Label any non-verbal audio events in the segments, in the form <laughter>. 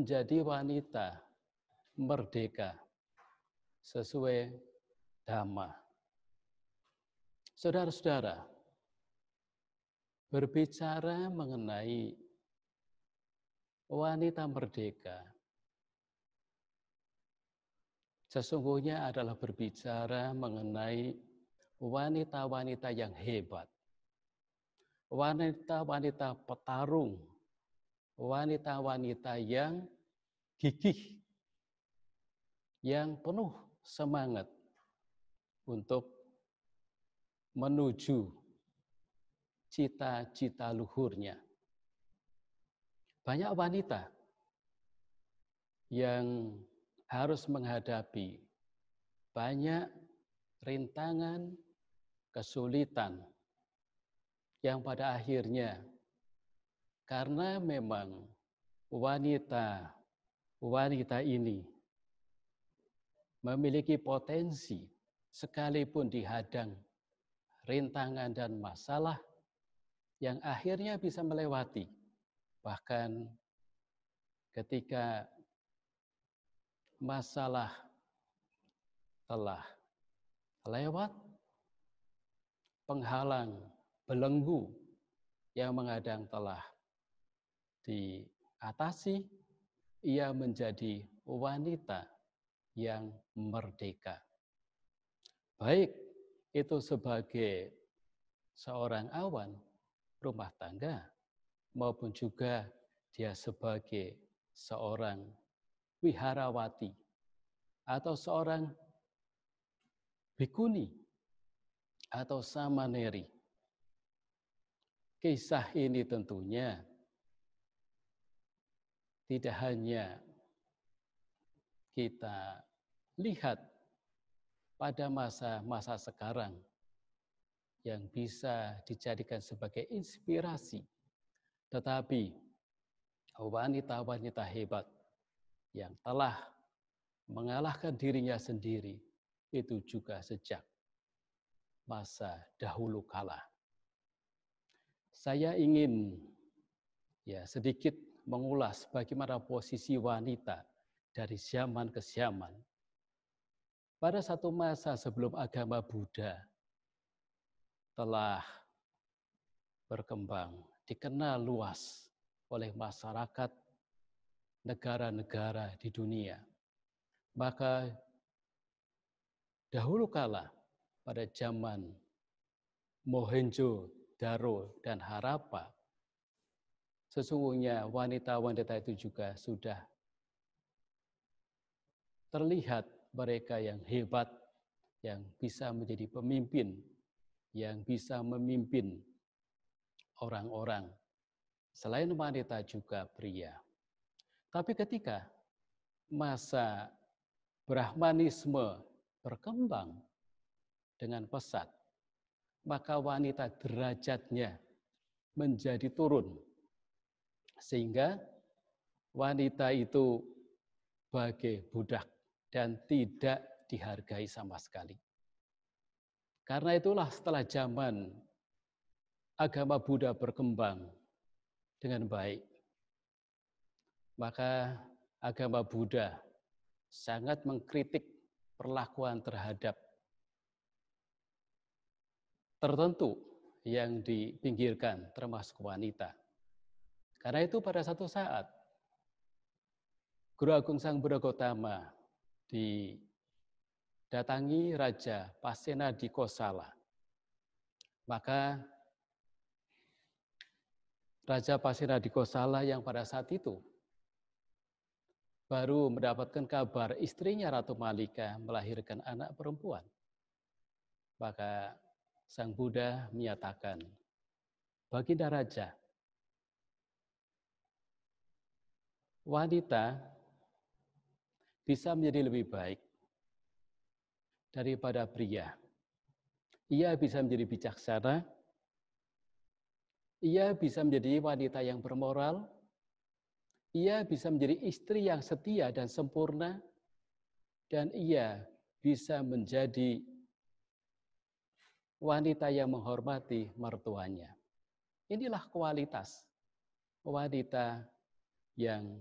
menjadi wanita merdeka sesuai dhamma. Saudara-saudara, berbicara mengenai wanita merdeka sesungguhnya adalah berbicara mengenai wanita-wanita yang hebat. Wanita-wanita petarung wanita-wanita yang gigih, yang penuh semangat untuk menuju cita-cita luhurnya. Banyak wanita yang harus menghadapi banyak rintangan, kesulitan yang pada akhirnya karena memang wanita wanita ini memiliki potensi sekalipun dihadang rintangan dan masalah yang akhirnya bisa melewati bahkan ketika masalah telah lewat penghalang belenggu yang mengadang telah diatasi, ia menjadi wanita yang merdeka. Baik itu sebagai seorang awan rumah tangga maupun juga dia sebagai seorang wiharawati atau seorang bikuni atau samaneri. Kisah ini tentunya tidak hanya kita lihat pada masa-masa sekarang yang bisa dijadikan sebagai inspirasi, tetapi wanita-wanita hebat yang telah mengalahkan dirinya sendiri itu juga sejak masa dahulu kala. Saya ingin ya sedikit mengulas bagaimana posisi wanita dari zaman ke zaman. Pada satu masa sebelum agama Buddha telah berkembang, dikenal luas oleh masyarakat negara-negara di dunia. Maka dahulu kala pada zaman Mohenjo Daro dan Harappa Sesungguhnya wanita-wanita itu juga sudah terlihat mereka yang hebat, yang bisa menjadi pemimpin, yang bisa memimpin orang-orang. Selain wanita juga pria. Tapi ketika masa Brahmanisme berkembang dengan pesat, maka wanita derajatnya menjadi turun sehingga wanita itu bagai budak dan tidak dihargai sama sekali. Karena itulah setelah zaman agama Buddha berkembang dengan baik, maka agama Buddha sangat mengkritik perlakuan terhadap tertentu yang dipinggirkan termasuk wanita. Karena itu pada satu saat Guru Agung Sang Buddha Gautama didatangi Raja Pasena di Kosala. Maka Raja Pasena di Kosala yang pada saat itu baru mendapatkan kabar istrinya Ratu Malika melahirkan anak perempuan. Maka Sang Buddha menyatakan, Baginda Raja, wanita bisa menjadi lebih baik daripada pria. Ia bisa menjadi bijaksana, ia bisa menjadi wanita yang bermoral, ia bisa menjadi istri yang setia dan sempurna, dan ia bisa menjadi wanita yang menghormati mertuanya. Inilah kualitas wanita yang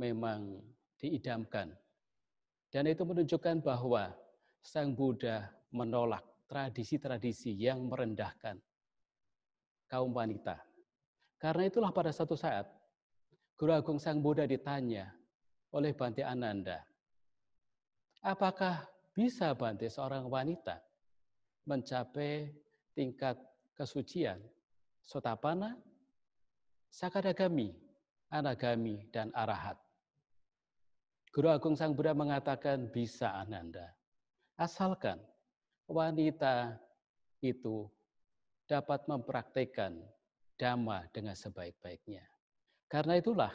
memang diidamkan. Dan itu menunjukkan bahwa Sang Buddha menolak tradisi-tradisi yang merendahkan kaum wanita. Karena itulah pada satu saat Guru Agung Sang Buddha ditanya oleh Bante Ananda, apakah bisa Bante seorang wanita mencapai tingkat kesucian sotapana, sakadagami, anagami, dan arahat? Guru Agung Sang Buddha mengatakan bisa Ananda. Asalkan wanita itu dapat mempraktekkan dhamma dengan sebaik-baiknya. Karena itulah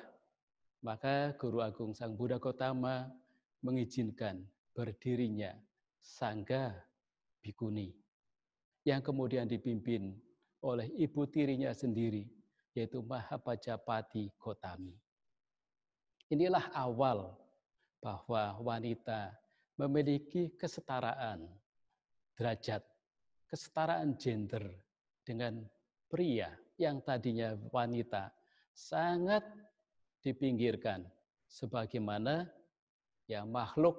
maka Guru Agung Sang Buddha Gotama mengizinkan berdirinya Sangga Bikuni yang kemudian dipimpin oleh ibu tirinya sendiri yaitu Mahapajapati Gotami. Inilah awal bahwa wanita memiliki kesetaraan derajat, kesetaraan gender dengan pria yang tadinya wanita sangat dipinggirkan sebagaimana ya makhluk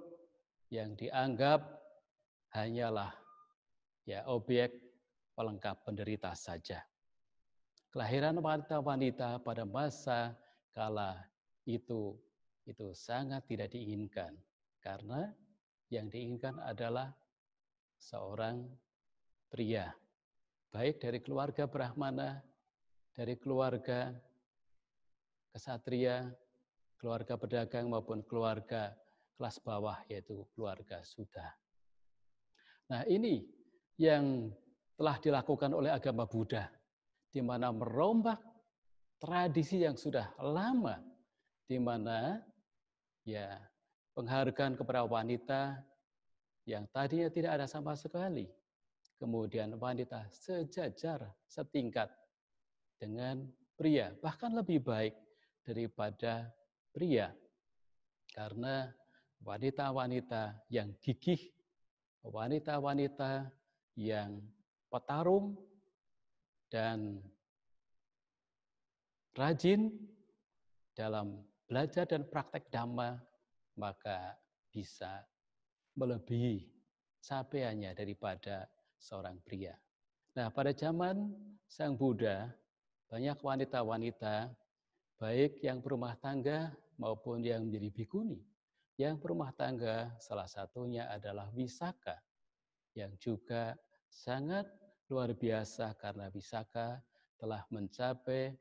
yang dianggap hanyalah ya objek pelengkap penderita saja. Kelahiran wanita-wanita pada masa kala itu itu sangat tidak diinginkan. Karena yang diinginkan adalah seorang pria, baik dari keluarga Brahmana, dari keluarga kesatria, keluarga pedagang maupun keluarga kelas bawah yaitu keluarga Suda. Nah ini yang telah dilakukan oleh agama Buddha, di mana merombak tradisi yang sudah lama, di mana ya penghargaan kepada wanita yang tadinya tidak ada sama sekali. Kemudian wanita sejajar, setingkat dengan pria, bahkan lebih baik daripada pria. Karena wanita-wanita yang gigih, wanita-wanita yang petarung dan rajin dalam belajar dan praktek dhamma, maka bisa melebihi capaiannya daripada seorang pria. Nah, pada zaman Sang Buddha, banyak wanita-wanita, baik yang berumah tangga maupun yang menjadi bikuni, yang berumah tangga salah satunya adalah Wisaka, yang juga sangat luar biasa karena Wisaka telah mencapai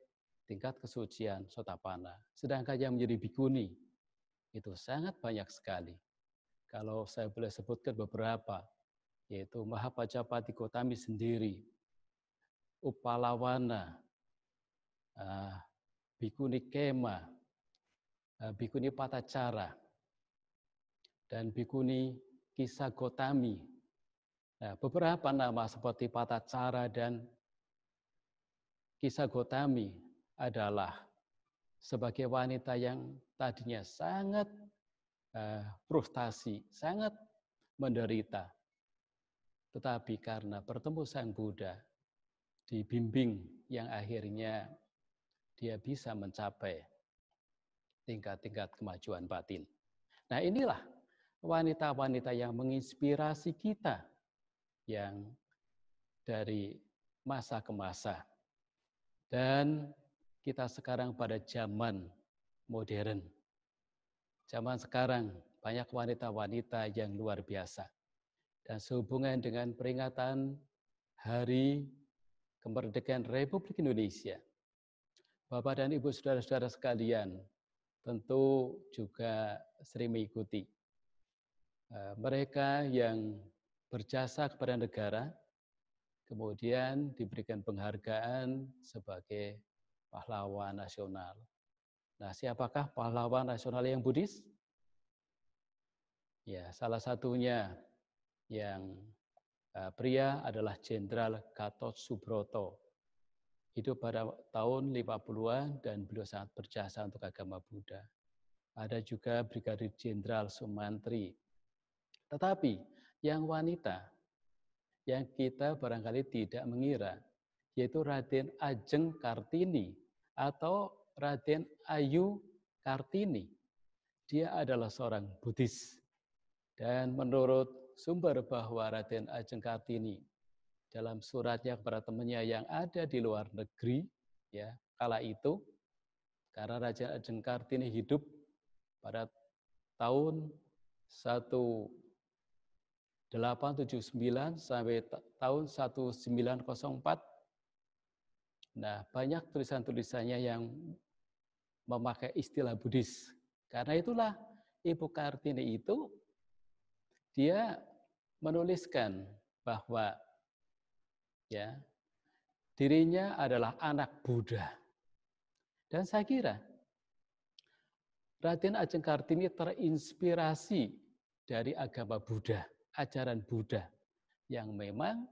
tingkat kesucian sotapana. Sedangkan yang menjadi bikuni itu sangat banyak sekali. Kalau saya boleh sebutkan beberapa, yaitu Mahapajapati Gotami sendiri, Upalawana, ah, Bikuni Kema, ah, Bikuni Patacara, dan Bikuni Kisah Gotami. Nah, beberapa nama seperti Patacara dan Kisah Gotami adalah sebagai wanita yang tadinya sangat uh, frustasi, sangat menderita. Tetapi karena bertemu Sang Buddha, dibimbing yang akhirnya dia bisa mencapai tingkat-tingkat kemajuan batin. Nah inilah wanita-wanita yang menginspirasi kita yang dari masa ke masa. Dan kita sekarang pada zaman modern. Zaman sekarang banyak wanita-wanita yang luar biasa. Dan sehubungan dengan peringatan Hari Kemerdekaan Republik Indonesia. Bapak dan Ibu saudara-saudara sekalian, tentu juga sering mengikuti. E, mereka yang berjasa kepada negara, kemudian diberikan penghargaan sebagai pahlawan nasional. Nah, siapakah pahlawan nasional yang Buddhis? Ya, salah satunya yang eh, pria adalah Jenderal Gatot Subroto. Hidup pada tahun 50-an dan beliau sangat berjasa untuk agama Buddha. Ada juga Brigadir Jenderal Sumantri. Tetapi yang wanita yang kita barangkali tidak mengira yaitu Raden Ajeng Kartini atau Raden Ayu Kartini. Dia adalah seorang Buddhis. Dan menurut sumber bahwa Raden Ajeng Kartini dalam suratnya kepada temannya yang ada di luar negeri, ya kala itu, karena Raja Ajeng Kartini hidup pada tahun 1879 sampai tahun 1904 Nah, banyak tulisan-tulisannya yang memakai istilah Buddhis. Karena itulah Ibu Kartini itu dia menuliskan bahwa ya dirinya adalah anak Buddha. Dan saya kira Raden Ajeng Kartini terinspirasi dari agama Buddha, ajaran Buddha yang memang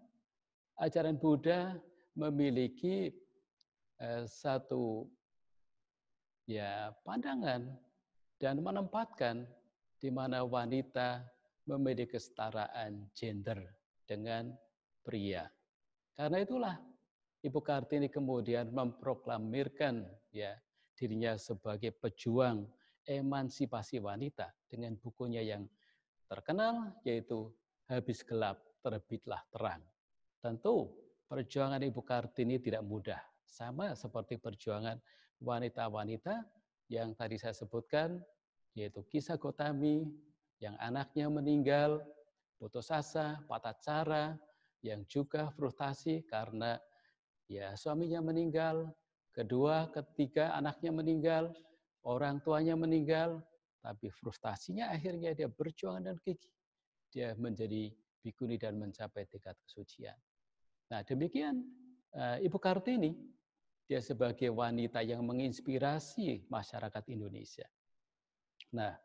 ajaran Buddha memiliki Eh, satu ya pandangan dan menempatkan di mana wanita memiliki kesetaraan gender dengan pria. Karena itulah Ibu Kartini kemudian memproklamirkan ya dirinya sebagai pejuang emansipasi wanita dengan bukunya yang terkenal yaitu Habis Gelap Terbitlah Terang. Tentu perjuangan Ibu Kartini tidak mudah sama seperti perjuangan wanita-wanita yang tadi saya sebutkan, yaitu kisah Gotami, yang anaknya meninggal, putus asa, patah cara, yang juga frustasi karena ya suaminya meninggal, kedua, ketiga anaknya meninggal, orang tuanya meninggal, tapi frustasinya akhirnya dia berjuang dan gigi Dia menjadi bikuni dan mencapai tingkat kesucian. Nah demikian eh, Ibu Kartini dia sebagai wanita yang menginspirasi masyarakat Indonesia. Nah,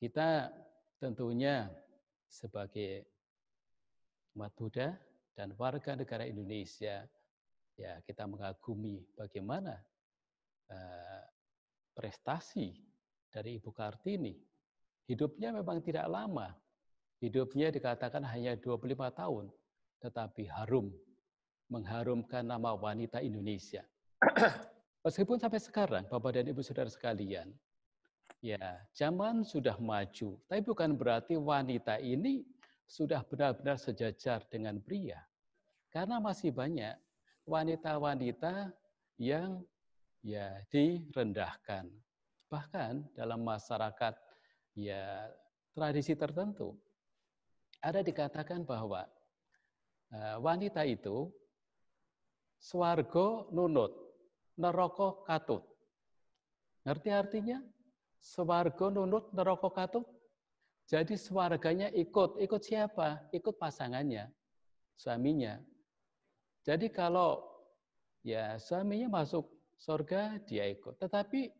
kita tentunya sebagai umat Buddha dan warga negara Indonesia, ya kita mengagumi bagaimana uh, prestasi dari Ibu Kartini. Hidupnya memang tidak lama. Hidupnya dikatakan hanya 25 tahun, tetapi harum, mengharumkan nama wanita Indonesia. <clears throat> Meskipun sampai sekarang, Bapak dan Ibu Saudara sekalian, ya zaman sudah maju, tapi bukan berarti wanita ini sudah benar-benar sejajar dengan pria. Karena masih banyak wanita-wanita yang ya direndahkan. Bahkan dalam masyarakat ya tradisi tertentu ada dikatakan bahwa eh, wanita itu swargo nunut Neroko katut. Ngerti artinya? Swarga nunut neroko katut. Jadi swarganya ikut. Ikut siapa? Ikut pasangannya, suaminya. Jadi kalau ya suaminya masuk surga, dia ikut. Tetapi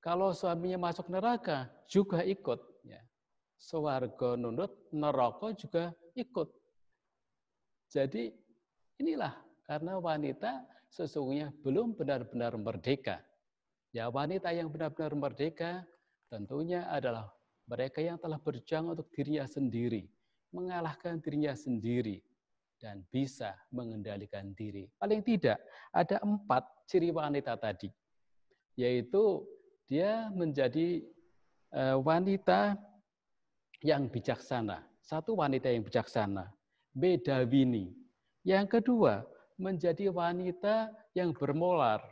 kalau suaminya masuk neraka, juga ikut. Ya. Swarga nunut, neraka juga ikut. Jadi inilah karena wanita sesungguhnya belum benar-benar merdeka. Ya wanita yang benar-benar merdeka tentunya adalah mereka yang telah berjuang untuk dirinya sendiri, mengalahkan dirinya sendiri, dan bisa mengendalikan diri. Paling tidak ada empat ciri wanita tadi, yaitu dia menjadi eh, wanita yang bijaksana. Satu wanita yang bijaksana, bedawini. Yang kedua, menjadi wanita yang bermolar,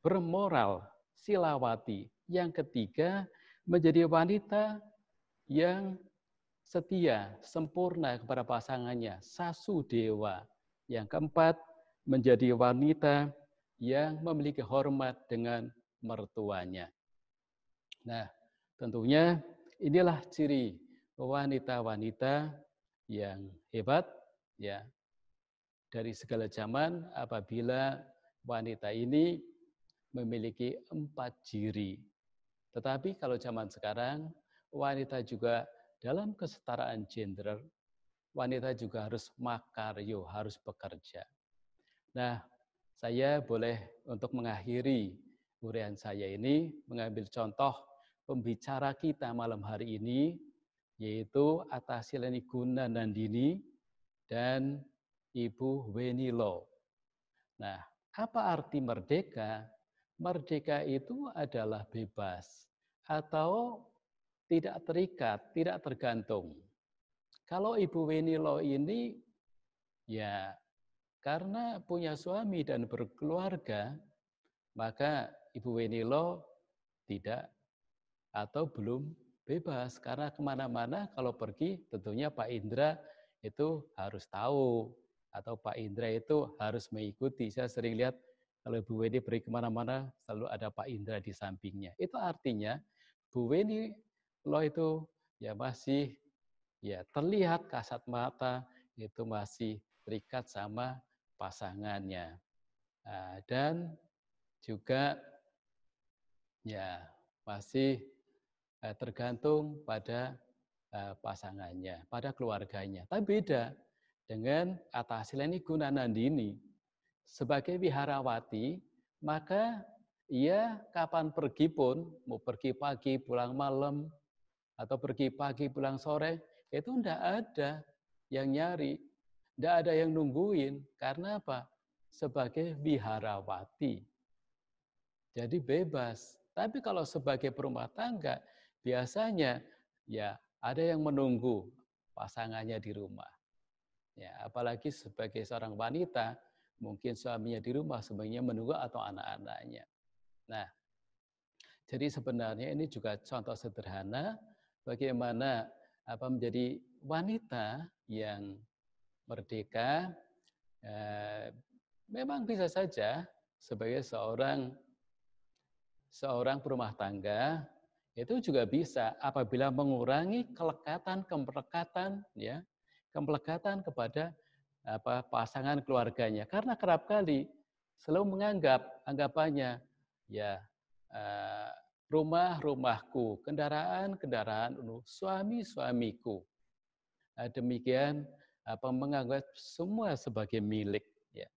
bermoral, silawati. Yang ketiga, menjadi wanita yang setia, sempurna kepada pasangannya, sasu dewa. Yang keempat, menjadi wanita yang memiliki hormat dengan mertuanya. Nah, tentunya inilah ciri wanita-wanita yang hebat, ya dari segala zaman apabila wanita ini memiliki empat ciri. Tetapi kalau zaman sekarang, wanita juga dalam kesetaraan gender, wanita juga harus makaryo, harus bekerja. Nah, saya boleh untuk mengakhiri urian saya ini mengambil contoh pembicara kita malam hari ini, yaitu Atasilani Guna Nandini dan Ibu Wenilo. Nah, apa arti merdeka? Merdeka itu adalah bebas atau tidak terikat, tidak tergantung. Kalau Ibu Wenilo ini ya karena punya suami dan berkeluarga, maka Ibu Wenilo tidak atau belum bebas karena kemana-mana kalau pergi tentunya Pak Indra itu harus tahu atau Pak Indra itu harus mengikuti. Saya sering lihat kalau Bu Weni pergi kemana-mana selalu ada Pak Indra di sampingnya. Itu artinya Bu Weni lo itu ya masih ya terlihat kasat mata itu masih terikat sama pasangannya. Ah, dan juga ya masih eh, tergantung pada eh, pasangannya, pada keluarganya. Tapi beda dengan kata guna nandini Sebagai wiharawati, maka ia kapan pergi pun, mau pergi pagi, pulang malam, atau pergi pagi, pulang sore, itu tidak ada yang nyari, tidak ada yang nungguin. Karena apa? Sebagai wiharawati. Jadi bebas. Tapi kalau sebagai perumah tangga, biasanya ya ada yang menunggu pasangannya di rumah Ya, apalagi sebagai seorang wanita, mungkin suaminya di rumah sebaiknya menunggu atau anak-anaknya. Nah, jadi sebenarnya ini juga contoh sederhana bagaimana apa menjadi wanita yang merdeka eh, memang bisa saja sebagai seorang seorang perumah tangga itu juga bisa apabila mengurangi kelekatan kemerekatan ya kemplegatan kepada apa, pasangan keluarganya. Karena kerap kali selalu menganggap anggapannya ya eh, rumah rumahku, kendaraan kendaraan suami suamiku. Eh, demikian apa menganggap semua sebagai milik. Ya.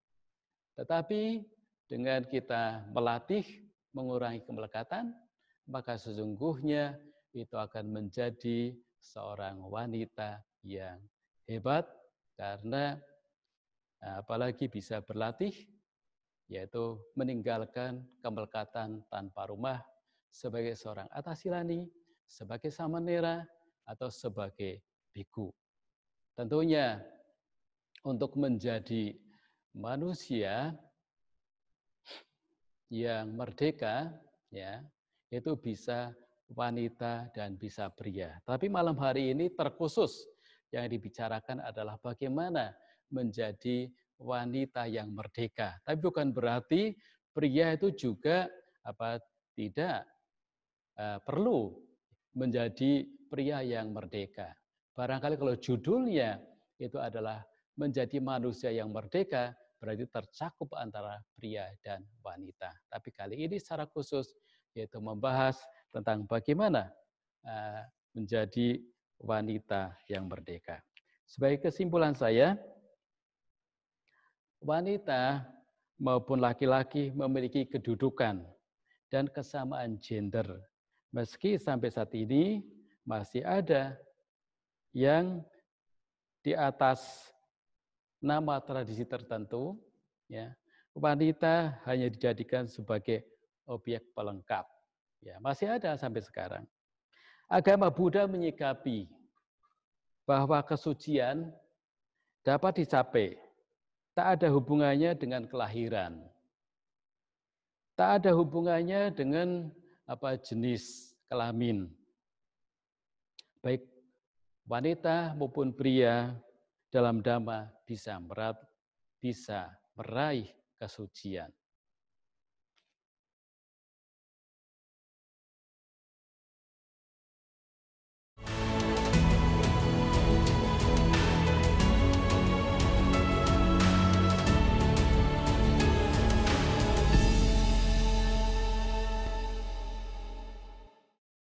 Tetapi dengan kita melatih mengurangi kemelekatan, maka sesungguhnya itu akan menjadi seorang wanita yang hebat karena eh, apalagi bisa berlatih yaitu meninggalkan kemelekatan tanpa rumah sebagai seorang atasilani, sebagai samanera, atau sebagai biku. Tentunya untuk menjadi manusia yang merdeka ya itu bisa wanita dan bisa pria. Tapi malam hari ini terkhusus yang dibicarakan adalah bagaimana menjadi wanita yang merdeka. Tapi bukan berarti pria itu juga apa tidak uh, perlu menjadi pria yang merdeka. Barangkali kalau judulnya itu adalah menjadi manusia yang merdeka, berarti tercakup antara pria dan wanita. Tapi kali ini secara khusus yaitu membahas tentang bagaimana uh, menjadi wanita yang merdeka. Sebagai kesimpulan saya, wanita maupun laki-laki memiliki kedudukan dan kesamaan gender. Meski sampai saat ini masih ada yang di atas nama tradisi tertentu, ya, wanita hanya dijadikan sebagai objek pelengkap. Ya, masih ada sampai sekarang. Agama Buddha menyikapi bahwa kesucian dapat dicapai. Tak ada hubungannya dengan kelahiran. Tak ada hubungannya dengan apa jenis kelamin. Baik wanita maupun pria dalam dhamma bisa merat, bisa meraih kesucian.